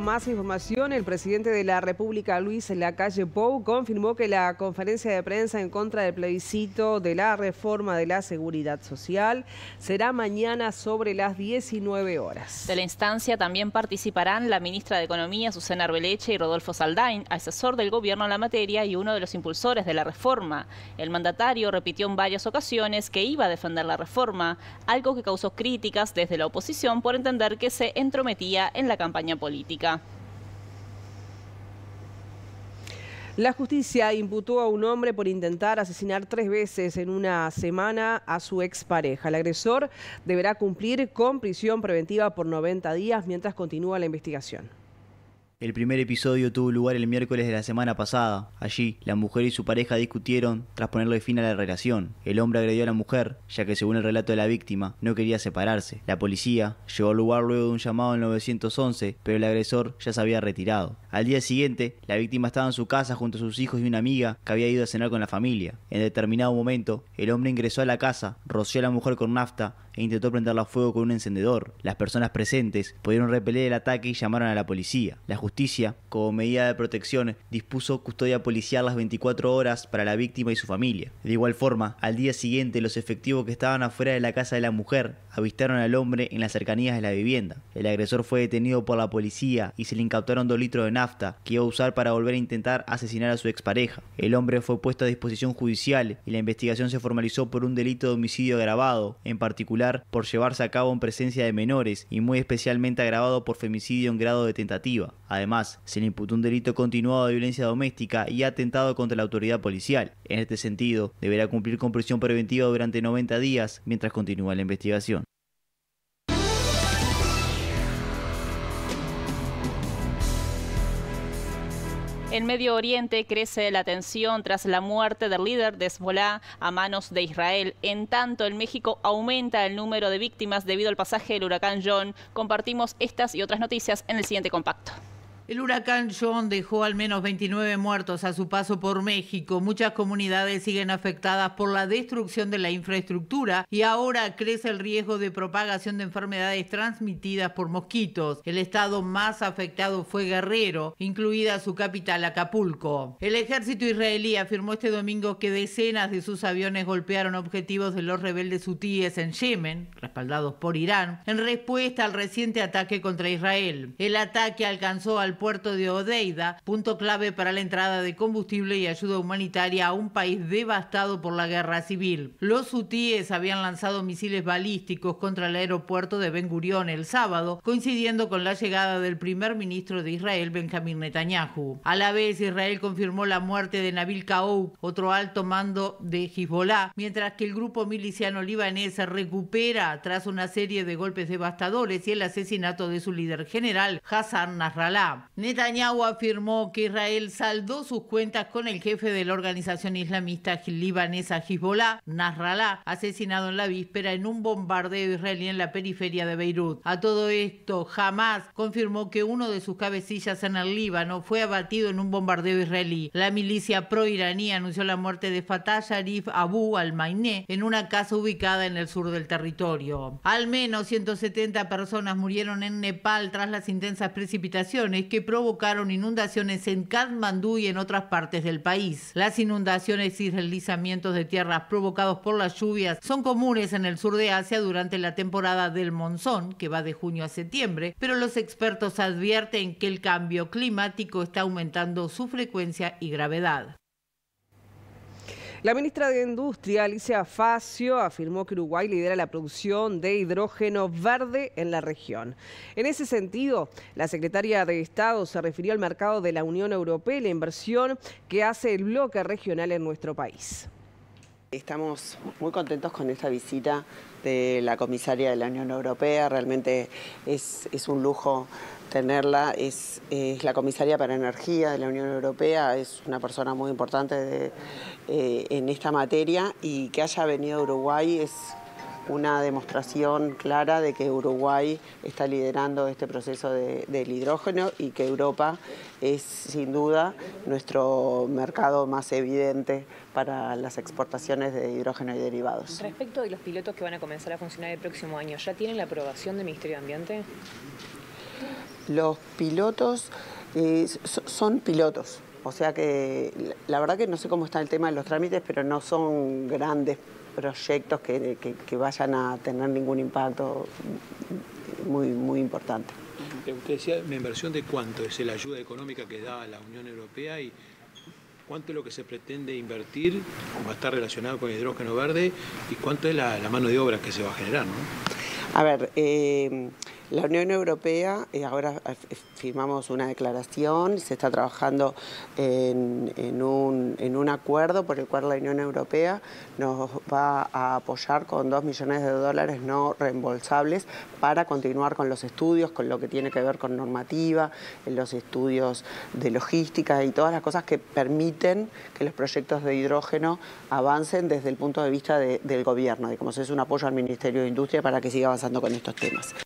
más información, el presidente de la República, Luis Lacalle Pou, confirmó que la conferencia de prensa en contra del plebiscito de la reforma de la seguridad social será mañana sobre las 19 horas. De la instancia también participarán la ministra de Economía, Susana Arbeleche, y Rodolfo Saldain, asesor del gobierno en la materia y uno de los impulsores de la reforma. El mandatario repitió en varias ocasiones que iba a defender la reforma, algo que causó críticas desde la oposición por entender que se entrometía en la campaña política. La justicia imputó a un hombre por intentar asesinar tres veces en una semana a su expareja. El agresor deberá cumplir con prisión preventiva por 90 días mientras continúa la investigación. El primer episodio tuvo lugar el miércoles de la semana pasada. Allí, la mujer y su pareja discutieron tras ponerle fin a la relación. El hombre agredió a la mujer, ya que según el relato de la víctima, no quería separarse. La policía llegó al lugar luego de un llamado al 911, pero el agresor ya se había retirado. Al día siguiente, la víctima estaba en su casa junto a sus hijos y una amiga que había ido a cenar con la familia. En determinado momento, el hombre ingresó a la casa, roció a la mujer con nafta e intentó prenderla fuego con un encendedor. Las personas presentes pudieron repeler el ataque y llamaron a la policía. Justicia, como medida de protección, dispuso custodia policial las 24 horas para la víctima y su familia. De igual forma, al día siguiente los efectivos que estaban afuera de la casa de la mujer avistaron al hombre en las cercanías de la vivienda. El agresor fue detenido por la policía y se le incautaron dos litros de nafta que iba a usar para volver a intentar asesinar a su expareja. El hombre fue puesto a disposición judicial y la investigación se formalizó por un delito de homicidio agravado, en particular por llevarse a cabo en presencia de menores y muy especialmente agravado por femicidio en grado de tentativa. Además, se le imputó un delito continuado de violencia doméstica y atentado contra la autoridad policial. En este sentido, deberá cumplir con prisión preventiva durante 90 días mientras continúa la investigación. En Medio Oriente crece la tensión tras la muerte del líder de Hezbollah a manos de Israel. En tanto, en México aumenta el número de víctimas debido al pasaje del huracán John. Compartimos estas y otras noticias en el siguiente compacto. El huracán John dejó al menos 29 muertos a su paso por México. Muchas comunidades siguen afectadas por la destrucción de la infraestructura y ahora crece el riesgo de propagación de enfermedades transmitidas por mosquitos. El estado más afectado fue Guerrero, incluida su capital Acapulco. El ejército israelí afirmó este domingo que decenas de sus aviones golpearon objetivos de los rebeldes hutíes en Yemen, respaldados por Irán, en respuesta al reciente ataque contra Israel. El ataque alcanzó al puerto de Odeida, punto clave para la entrada de combustible y ayuda humanitaria a un país devastado por la guerra civil. Los hutíes habían lanzado misiles balísticos contra el aeropuerto de Ben Gurión el sábado, coincidiendo con la llegada del primer ministro de Israel, Benjamín Netanyahu. A la vez, Israel confirmó la muerte de Nabil Kaou, otro alto mando de Hezbollah, mientras que el grupo miliciano libanés se recupera tras una serie de golpes devastadores y el asesinato de su líder general, Hassan Nasrallah. Netanyahu afirmó que Israel saldó sus cuentas con el jefe de la organización islamista libanesa Hezbollah, Nasrallah, asesinado en la víspera en un bombardeo israelí en la periferia de Beirut. A todo esto, Hamas confirmó que uno de sus cabecillas en el Líbano fue abatido en un bombardeo israelí. La milicia pro-iraní anunció la muerte de Fatah Sharif Abu al mainé en una casa ubicada en el sur del territorio. Al menos 170 personas murieron en Nepal tras las intensas precipitaciones que provocaron inundaciones en Katmandú y en otras partes del país. Las inundaciones y deslizamientos de tierras provocados por las lluvias son comunes en el sur de Asia durante la temporada del monzón, que va de junio a septiembre, pero los expertos advierten que el cambio climático está aumentando su frecuencia y gravedad. La ministra de Industria, Alicia Facio, afirmó que Uruguay lidera la producción de hidrógeno verde en la región. En ese sentido, la secretaria de Estado se refirió al mercado de la Unión Europea y la inversión que hace el bloque regional en nuestro país. Estamos muy contentos con esta visita de la comisaria de la Unión Europea. Realmente es, un lujo tenerla. Es, la comisaria para energía de la Unión Europea. Es una persona muy importante eh, en esta materia y que haya venido a Uruguay es una demostración clara de que Uruguay está liderando este proceso del hidrógeno y que Europa es sin duda nuestro mercado más evidente para las exportaciones de hidrógeno y derivados. Respecto de los pilotos que van a comenzar a funcionar el próximo año, ¿ya tienen la aprobación del Ministerio de Ambiente? Los pilotos eh, son pilotos, o sea que la verdad que no sé cómo está el tema de los trámites, pero no son grandes proyectos que, vayan a tener ningún impacto muy, muy importante. Eh, usted decía, ¿la inversión de cuánto es la ayuda económica que da la Unión Europea y cuánto es lo que se pretende invertir, va a estar relacionado con el hidrógeno verde y cuánto es la, mano de obra que se va a generar? ¿no? A ver, eh, la Unión Europea, y eh, ahora eh, eh, firmamos una declaración, se está trabajando en, un, acuerdo por el cual la Unión Europea nos va a apoyar con 2 millones de dólares no reembolsables para continuar con los estudios, con lo que tiene que ver con normativa, en los estudios de logística y todas las cosas que permiten que los proyectos de hidrógeno avancen desde el punto de vista del gobierno, de cómo se hace un apoyo al Ministerio de Industria para que siga avanzando con estos temas.